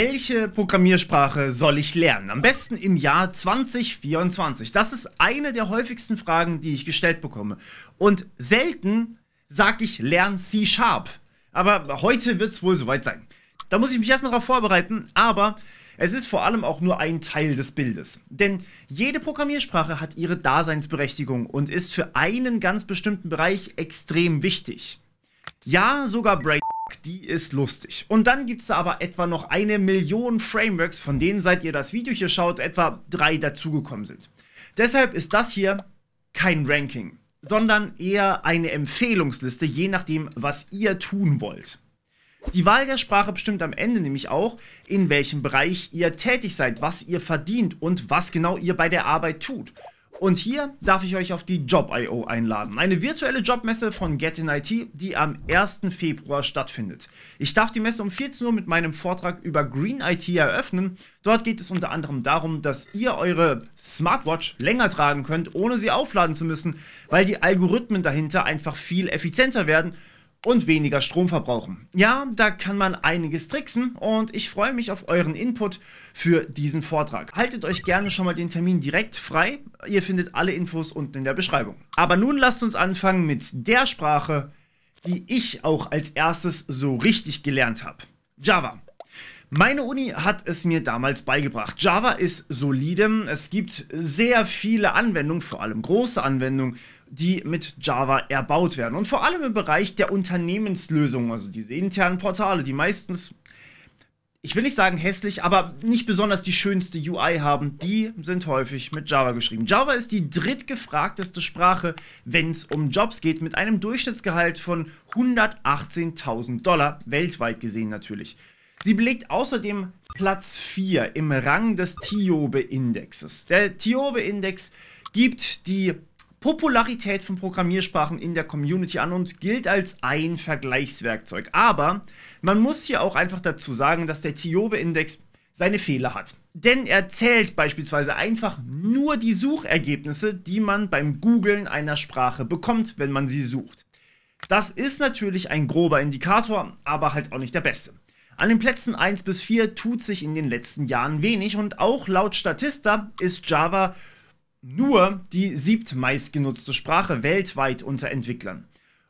Welche Programmiersprache soll ich lernen? Am besten im Jahr 2024. Das ist eine der häufigsten Fragen, die ich gestellt bekomme. Und selten sage ich, lern C Sharp. Aber heute wird es wohl soweit sein. Da muss ich mich erstmal darauf vorbereiten, aber es ist vor allem auch nur ein Teil des Bildes. Denn jede Programmiersprache hat ihre Daseinsberechtigung und ist für einen ganz bestimmten Bereich extrem wichtig. Ja, sogar Brain die ist lustig. Und dann gibt es da aber etwa noch eine Million Frameworks, von denen seit ihr das Video hier schaut, etwa drei dazugekommen sind. Deshalb ist das hier kein Ranking, sondern eher eine Empfehlungsliste, je nachdem, was ihr tun wollt. Die Wahl der Sprache bestimmt am Ende nämlich auch, in welchem Bereich ihr tätig seid, was ihr verdient und was genau ihr bei der Arbeit tut. Und hier darf ich euch auf die Job.io einladen, eine virtuelle Jobmesse von Get in IT, die am 1. Februar stattfindet. Ich darf die Messe um 14 Uhr mit meinem Vortrag über Green IT eröffnen. Dort geht es unter anderem darum, dass ihr eure Smartwatch länger tragen könnt, ohne sie aufladen zu müssen, weil die Algorithmen dahinter einfach viel effizienter werden und weniger Strom verbrauchen. Ja, da kann man einiges tricksen und ich freue mich auf euren Input für diesen Vortrag. Haltet euch gerne schon mal den Termin direkt frei. Ihr findet alle Infos unten in der Beschreibung. Aber nun lasst uns anfangen mit der Sprache, die ich auch als erstes so richtig gelernt habe. Java. Meine Uni hat es mir damals beigebracht. Java ist solide, es gibt sehr viele Anwendungen, vor allem große Anwendungen, die mit Java erbaut werden. Und vor allem im Bereich der Unternehmenslösungen, also diese internen Portale, die meistens, ich will nicht sagen hässlich, aber nicht besonders die schönste UI haben, die sind häufig mit Java geschrieben. Java ist die drittgefragteste Sprache, wenn es um Jobs geht, mit einem Durchschnittsgehalt von 118.000 Dollar, weltweit gesehen natürlich. Sie belegt außerdem Platz 4 im Rang des Tiobe-Indexes. Der Tiobe-Index gibt die Popularität von Programmiersprachen in der Community an und gilt als ein Vergleichswerkzeug. Aber man muss hier auch einfach dazu sagen, dass der Tiobe-Index seine Fehler hat. Denn er zählt beispielsweise einfach nur die Suchergebnisse, die man beim Googlen einer Sprache bekommt, wenn man sie sucht. Das ist natürlich ein grober Indikator, aber halt auch nicht der beste. An den Plätzen 1 bis 4 tut sich in den letzten Jahren wenig und auch laut Statista ist Java nur die siebtmeistgenutzte Sprache weltweit unter Entwicklern.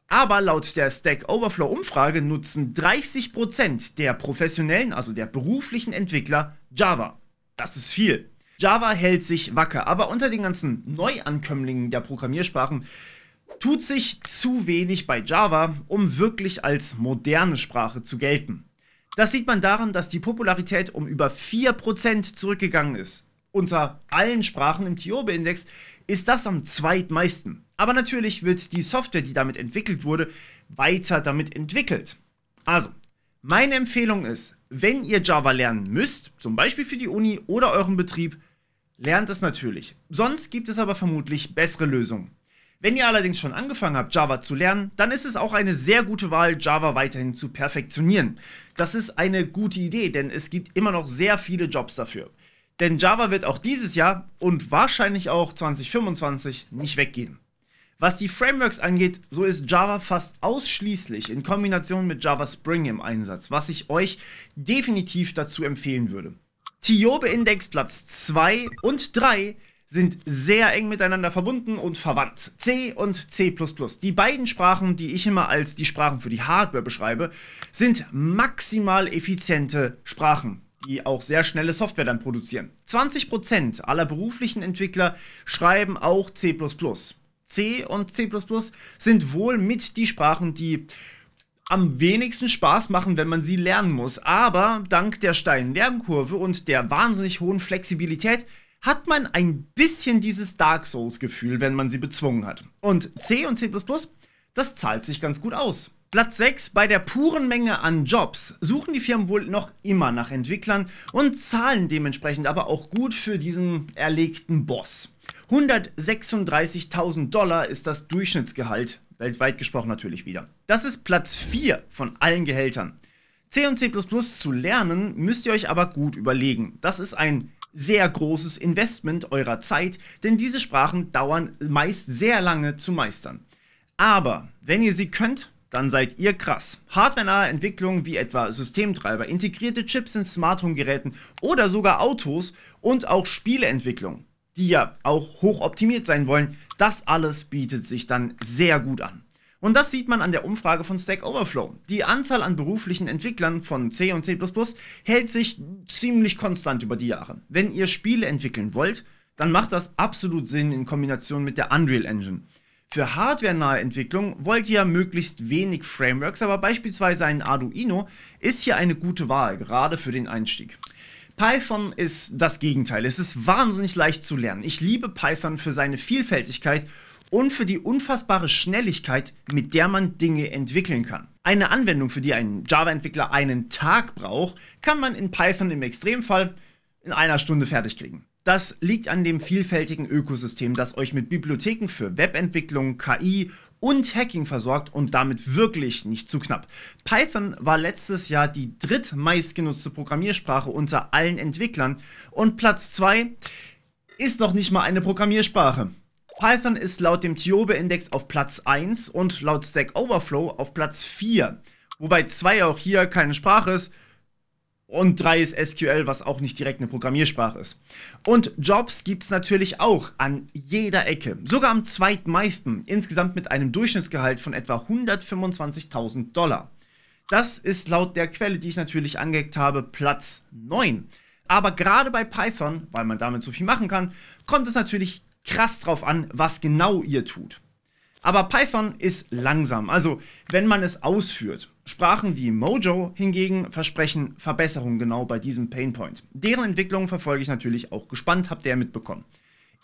Aber laut der Stack Overflow Umfrage nutzen 30% der professionellen, also der beruflichen Entwickler Java. Das ist viel. Java hält sich wacker, aber unter den ganzen Neuankömmlingen der Programmiersprachen tut sich zu wenig bei Java, um wirklich als moderne Sprache zu gelten. Das sieht man daran, dass die Popularität um über 4% zurückgegangen ist unter allen Sprachen im Tiobe-Index ist das am zweitmeisten. Aber natürlich wird die Software, die damit entwickelt wurde, weiter damit entwickelt. Also, meine Empfehlung ist, wenn ihr Java lernen müsst, zum Beispiel für die Uni oder euren Betrieb, lernt es natürlich. Sonst gibt es aber vermutlich bessere Lösungen. Wenn ihr allerdings schon angefangen habt, Java zu lernen, dann ist es auch eine sehr gute Wahl, Java weiterhin zu perfektionieren. Das ist eine gute Idee, denn es gibt immer noch sehr viele Jobs dafür. Denn Java wird auch dieses Jahr und wahrscheinlich auch 2025 nicht weggehen. Was die Frameworks angeht, so ist Java fast ausschließlich in Kombination mit Java Spring im Einsatz, was ich euch definitiv dazu empfehlen würde. Tiobe Index Platz 2 und 3 sind sehr eng miteinander verbunden und verwandt. C und C++. Die beiden Sprachen, die ich immer als die Sprachen für die Hardware beschreibe, sind maximal effiziente Sprachen die auch sehr schnelle Software dann produzieren. 20% aller beruflichen Entwickler schreiben auch C++. C und C++ sind wohl mit die Sprachen, die am wenigsten Spaß machen, wenn man sie lernen muss. Aber dank der steilen Lernkurve und der wahnsinnig hohen Flexibilität hat man ein bisschen dieses Dark Souls-Gefühl, wenn man sie bezwungen hat. Und C und C++, das zahlt sich ganz gut aus. Platz 6 bei der puren Menge an Jobs suchen die Firmen wohl noch immer nach Entwicklern und zahlen dementsprechend aber auch gut für diesen erlegten Boss. 136.000 Dollar ist das Durchschnittsgehalt, weltweit gesprochen natürlich wieder. Das ist Platz 4 von allen Gehältern. C und C++ zu lernen müsst ihr euch aber gut überlegen. Das ist ein sehr großes Investment eurer Zeit, denn diese Sprachen dauern meist sehr lange zu meistern. Aber wenn ihr sie könnt, dann seid ihr krass. Hardware-nahe Entwicklungen wie etwa Systemtreiber, integrierte Chips in Smart Home Geräten oder sogar Autos und auch Spieleentwicklung, die ja auch hochoptimiert sein wollen, das alles bietet sich dann sehr gut an. Und das sieht man an der Umfrage von Stack Overflow. Die Anzahl an beruflichen Entwicklern von C und C++ hält sich ziemlich konstant über die Jahre. Wenn ihr Spiele entwickeln wollt, dann macht das absolut Sinn in Kombination mit der Unreal Engine. Für hardware-nahe Entwicklung wollt ihr ja möglichst wenig Frameworks, aber beispielsweise ein Arduino ist hier eine gute Wahl, gerade für den Einstieg. Python ist das Gegenteil. Es ist wahnsinnig leicht zu lernen. Ich liebe Python für seine Vielfältigkeit und für die unfassbare Schnelligkeit, mit der man Dinge entwickeln kann. Eine Anwendung, für die ein Java-Entwickler einen Tag braucht, kann man in Python im Extremfall in einer Stunde fertig kriegen. Das liegt an dem vielfältigen Ökosystem, das euch mit Bibliotheken für Webentwicklung, KI und Hacking versorgt und damit wirklich nicht zu knapp. Python war letztes Jahr die drittmeistgenutzte Programmiersprache unter allen Entwicklern und Platz 2 ist noch nicht mal eine Programmiersprache. Python ist laut dem Tiobe-Index auf Platz 1 und laut Stack Overflow auf Platz 4. Wobei 2 auch hier keine Sprache ist, und 3 ist SQL, was auch nicht direkt eine Programmiersprache ist. Und Jobs gibt es natürlich auch an jeder Ecke. Sogar am zweitmeisten, insgesamt mit einem Durchschnittsgehalt von etwa 125.000 Dollar. Das ist laut der Quelle, die ich natürlich angeheckt habe, Platz 9. Aber gerade bei Python, weil man damit so viel machen kann, kommt es natürlich krass drauf an, was genau ihr tut. Aber Python ist langsam, also wenn man es ausführt. Sprachen wie Mojo hingegen versprechen Verbesserungen genau bei diesem Painpoint. Deren Entwicklung verfolge ich natürlich auch gespannt, habt ihr ja mitbekommen.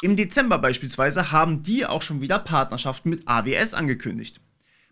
Im Dezember beispielsweise haben die auch schon wieder Partnerschaften mit AWS angekündigt.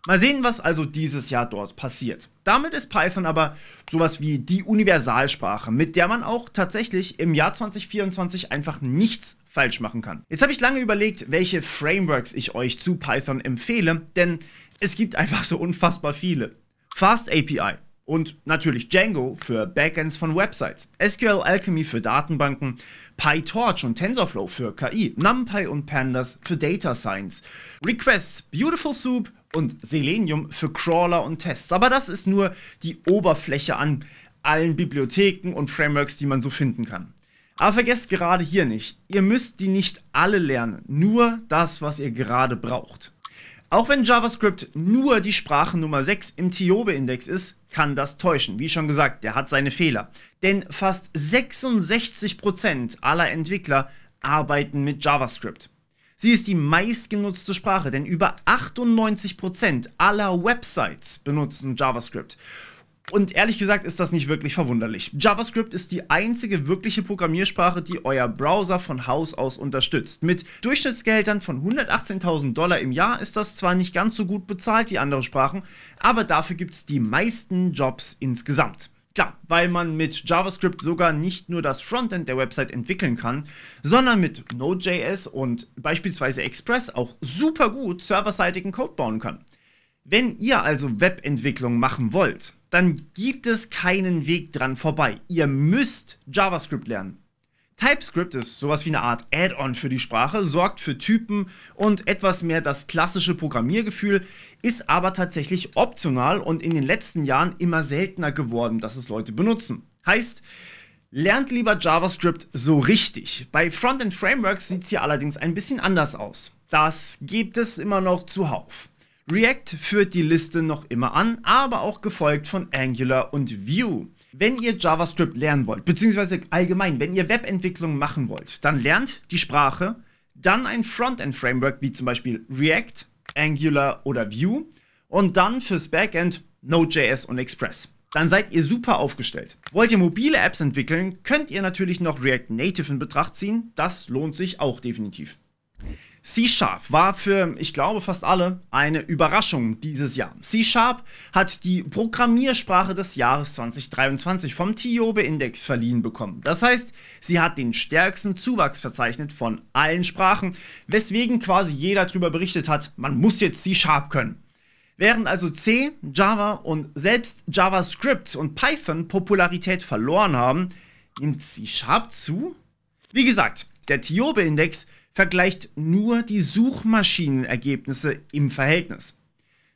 Mal sehen, was also dieses Jahr dort passiert. Damit ist Python aber sowas wie die Universalsprache, mit der man auch tatsächlich im Jahr 2024 einfach nichts falsch machen kann. Jetzt habe ich lange überlegt, welche Frameworks ich euch zu Python empfehle, denn es gibt einfach so unfassbar viele. Fast API und natürlich Django für Backends von Websites, SQL Alchemy für Datenbanken, PyTorch und TensorFlow für KI, NumPy und Pandas für Data Science, Requests, Beautiful Soup und Selenium für Crawler und Tests. Aber das ist nur die Oberfläche an allen Bibliotheken und Frameworks, die man so finden kann. Aber vergesst gerade hier nicht, ihr müsst die nicht alle lernen, nur das, was ihr gerade braucht. Auch wenn JavaScript nur die Sprache Nummer 6 im Tiobe-Index ist, kann das täuschen. Wie schon gesagt, der hat seine Fehler. Denn fast 66% aller Entwickler arbeiten mit JavaScript. Sie ist die meistgenutzte Sprache, denn über 98% aller Websites benutzen JavaScript. Und ehrlich gesagt ist das nicht wirklich verwunderlich. JavaScript ist die einzige wirkliche Programmiersprache, die euer Browser von Haus aus unterstützt. Mit Durchschnittsgehältern von 118.000 Dollar im Jahr ist das zwar nicht ganz so gut bezahlt wie andere Sprachen, aber dafür gibt es die meisten Jobs insgesamt. Klar, weil man mit JavaScript sogar nicht nur das Frontend der Website entwickeln kann, sondern mit Node.js und beispielsweise Express auch super gut serverseitigen Code bauen kann. Wenn ihr also Webentwicklung machen wollt, dann gibt es keinen Weg dran vorbei. Ihr müsst JavaScript lernen. TypeScript ist sowas wie eine Art Add-on für die Sprache, sorgt für Typen und etwas mehr das klassische Programmiergefühl, ist aber tatsächlich optional und in den letzten Jahren immer seltener geworden, dass es Leute benutzen. Heißt, lernt lieber JavaScript so richtig. Bei Frontend Frameworks sieht es hier allerdings ein bisschen anders aus. Das gibt es immer noch zuhauf. React führt die Liste noch immer an, aber auch gefolgt von Angular und Vue. Wenn ihr JavaScript lernen wollt, beziehungsweise allgemein, wenn ihr Webentwicklung machen wollt, dann lernt die Sprache, dann ein Frontend-Framework wie zum Beispiel React, Angular oder Vue und dann fürs Backend Node.js und Express. Dann seid ihr super aufgestellt. Wollt ihr mobile Apps entwickeln, könnt ihr natürlich noch React Native in Betracht ziehen. Das lohnt sich auch definitiv. C-Sharp war für, ich glaube, fast alle eine Überraschung dieses Jahr. C-Sharp hat die Programmiersprache des Jahres 2023 vom Tiobe-Index verliehen bekommen. Das heißt, sie hat den stärksten Zuwachs verzeichnet von allen Sprachen, weswegen quasi jeder darüber berichtet hat, man muss jetzt C-Sharp können. Während also C, Java und selbst JavaScript und Python Popularität verloren haben, nimmt C-Sharp zu? Wie gesagt, der Tiobe-Index vergleicht nur die Suchmaschinenergebnisse im Verhältnis.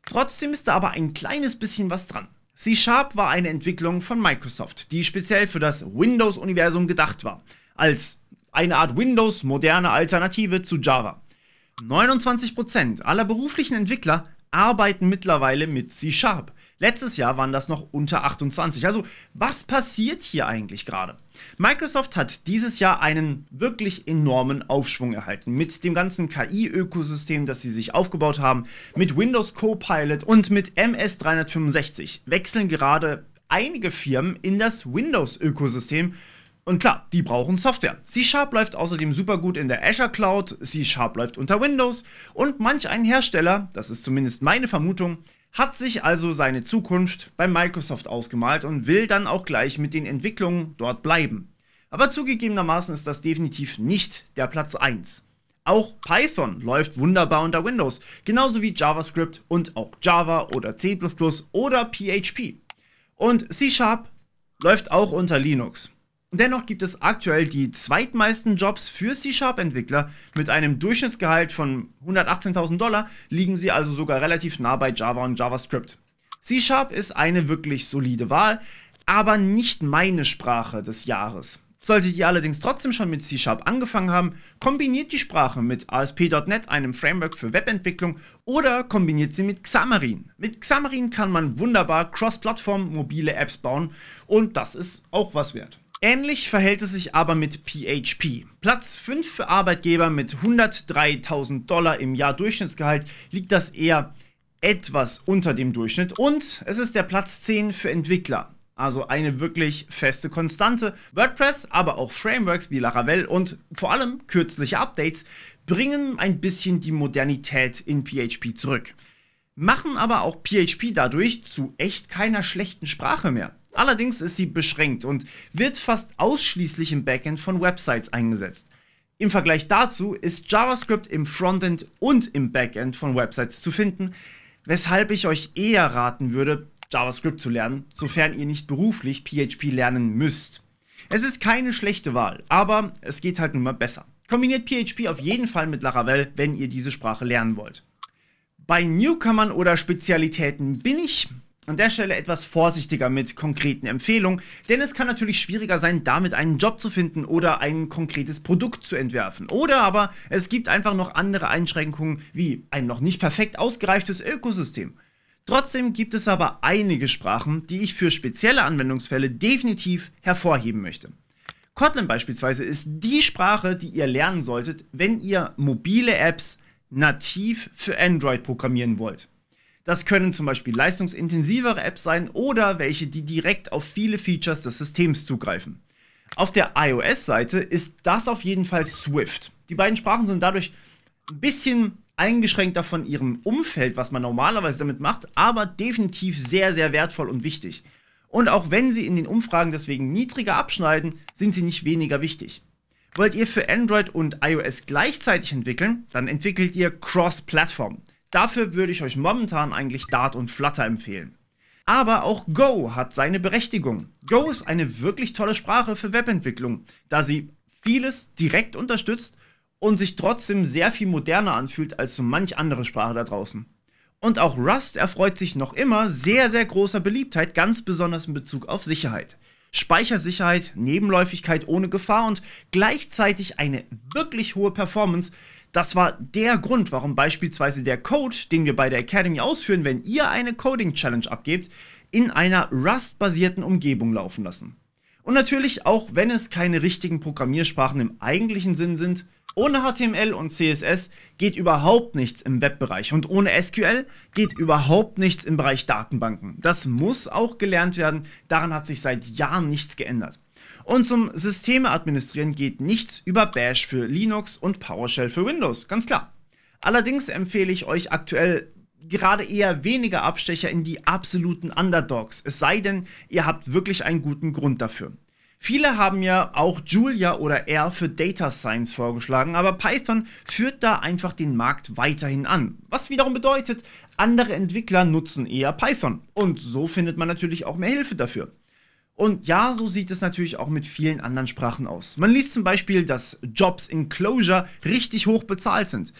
Trotzdem ist da aber ein kleines bisschen was dran. C-Sharp war eine Entwicklung von Microsoft, die speziell für das Windows-Universum gedacht war, als eine Art Windows moderne Alternative zu Java. 29% aller beruflichen Entwickler arbeiten mittlerweile mit C-Sharp. Letztes Jahr waren das noch unter 28. Also was passiert hier eigentlich gerade? Microsoft hat dieses Jahr einen wirklich enormen Aufschwung erhalten mit dem ganzen KI-Ökosystem, das sie sich aufgebaut haben, mit Windows Copilot und mit MS 365 wechseln gerade einige Firmen in das Windows-Ökosystem und klar, die brauchen Software. C-Sharp läuft außerdem super gut in der Azure Cloud, C-Sharp läuft unter Windows und manch ein Hersteller, das ist zumindest meine Vermutung, hat sich also seine Zukunft bei Microsoft ausgemalt und will dann auch gleich mit den Entwicklungen dort bleiben. Aber zugegebenermaßen ist das definitiv nicht der Platz 1. Auch Python läuft wunderbar unter Windows, genauso wie JavaScript und auch Java oder C oder PHP. Und C Sharp läuft auch unter Linux. Dennoch gibt es aktuell die zweitmeisten Jobs für C-Sharp-Entwickler. Mit einem Durchschnittsgehalt von 118.000 Dollar liegen sie also sogar relativ nah bei Java und JavaScript. C-Sharp ist eine wirklich solide Wahl, aber nicht meine Sprache des Jahres. Solltet ihr allerdings trotzdem schon mit C-Sharp angefangen haben, kombiniert die Sprache mit ASP.NET, einem Framework für Webentwicklung, oder kombiniert sie mit Xamarin. Mit Xamarin kann man wunderbar cross-Plattform mobile Apps bauen und das ist auch was wert. Ähnlich verhält es sich aber mit PHP. Platz 5 für Arbeitgeber mit 103.000 Dollar im Jahr Durchschnittsgehalt liegt das eher etwas unter dem Durchschnitt und es ist der Platz 10 für Entwickler. Also eine wirklich feste Konstante. WordPress, aber auch Frameworks wie Laravel und vor allem kürzliche Updates bringen ein bisschen die Modernität in PHP zurück machen aber auch PHP dadurch zu echt keiner schlechten Sprache mehr. Allerdings ist sie beschränkt und wird fast ausschließlich im Backend von Websites eingesetzt. Im Vergleich dazu ist JavaScript im Frontend und im Backend von Websites zu finden, weshalb ich euch eher raten würde, JavaScript zu lernen, sofern ihr nicht beruflich PHP lernen müsst. Es ist keine schlechte Wahl, aber es geht halt nun mal besser. Kombiniert PHP auf jeden Fall mit Laravel, wenn ihr diese Sprache lernen wollt. Bei Newcomern oder Spezialitäten bin ich an der Stelle etwas vorsichtiger mit konkreten Empfehlungen, denn es kann natürlich schwieriger sein, damit einen Job zu finden oder ein konkretes Produkt zu entwerfen. Oder aber es gibt einfach noch andere Einschränkungen wie ein noch nicht perfekt ausgereiftes Ökosystem. Trotzdem gibt es aber einige Sprachen, die ich für spezielle Anwendungsfälle definitiv hervorheben möchte. Kotlin beispielsweise ist die Sprache, die ihr lernen solltet, wenn ihr mobile Apps nativ für Android programmieren wollt. Das können zum Beispiel leistungsintensivere Apps sein oder welche, die direkt auf viele Features des Systems zugreifen. Auf der iOS-Seite ist das auf jeden Fall Swift. Die beiden Sprachen sind dadurch ein bisschen eingeschränkter von ihrem Umfeld, was man normalerweise damit macht, aber definitiv sehr, sehr wertvoll und wichtig. Und auch wenn sie in den Umfragen deswegen niedriger abschneiden, sind sie nicht weniger wichtig. Wollt ihr für Android und iOS gleichzeitig entwickeln, dann entwickelt ihr Cross-Plattform. Dafür würde ich euch momentan eigentlich Dart und Flutter empfehlen. Aber auch Go hat seine Berechtigung. Go ist eine wirklich tolle Sprache für Webentwicklung, da sie vieles direkt unterstützt und sich trotzdem sehr viel moderner anfühlt als so manch andere Sprache da draußen. Und auch Rust erfreut sich noch immer sehr, sehr großer Beliebtheit, ganz besonders in Bezug auf Sicherheit. Speichersicherheit, Nebenläufigkeit ohne Gefahr und gleichzeitig eine wirklich hohe Performance das war der Grund, warum beispielsweise der Code, den wir bei der Academy ausführen, wenn ihr eine Coding Challenge abgebt, in einer Rust-basierten Umgebung laufen lassen. Und natürlich, auch wenn es keine richtigen Programmiersprachen im eigentlichen Sinn sind, ohne HTML und CSS geht überhaupt nichts im Webbereich und ohne SQL geht überhaupt nichts im Bereich Datenbanken. Das muss auch gelernt werden, daran hat sich seit Jahren nichts geändert. Und zum Systeme administrieren geht nichts über Bash für Linux und PowerShell für Windows, ganz klar. Allerdings empfehle ich euch aktuell gerade eher weniger Abstecher in die absoluten Underdogs, es sei denn, ihr habt wirklich einen guten Grund dafür. Viele haben ja auch Julia oder R für Data Science vorgeschlagen, aber Python führt da einfach den Markt weiterhin an. Was wiederum bedeutet, andere Entwickler nutzen eher Python. Und so findet man natürlich auch mehr Hilfe dafür. Und ja, so sieht es natürlich auch mit vielen anderen Sprachen aus. Man liest zum Beispiel, dass Jobs in Closure richtig hoch bezahlt sind.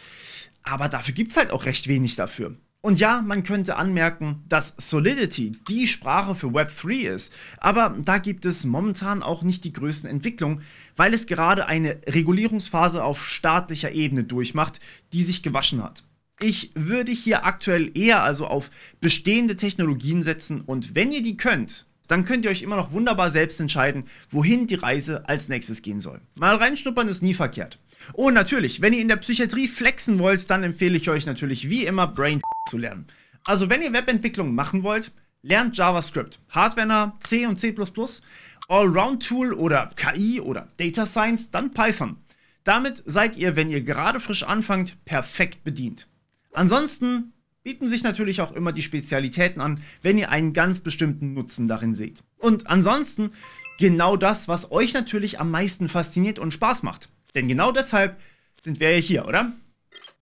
Aber dafür gibt es halt auch recht wenig dafür. Und ja, man könnte anmerken, dass Solidity die Sprache für Web3 ist. Aber da gibt es momentan auch nicht die größten Entwicklungen, weil es gerade eine Regulierungsphase auf staatlicher Ebene durchmacht, die sich gewaschen hat. Ich würde hier aktuell eher also auf bestehende Technologien setzen und wenn ihr die könnt, dann könnt ihr euch immer noch wunderbar selbst entscheiden, wohin die Reise als nächstes gehen soll. Mal reinschnuppern ist nie verkehrt. Und oh, natürlich, wenn ihr in der Psychiatrie flexen wollt, dann empfehle ich euch natürlich wie immer Brain zu lernen. Also wenn ihr Webentwicklung machen wollt, lernt JavaScript, Hardware, C und C++, Allround-Tool oder KI oder Data Science, dann Python. Damit seid ihr, wenn ihr gerade frisch anfangt, perfekt bedient. Ansonsten bieten sich natürlich auch immer die Spezialitäten an, wenn ihr einen ganz bestimmten Nutzen darin seht. Und ansonsten genau das, was euch natürlich am meisten fasziniert und Spaß macht. Denn genau deshalb sind wir ja hier, oder?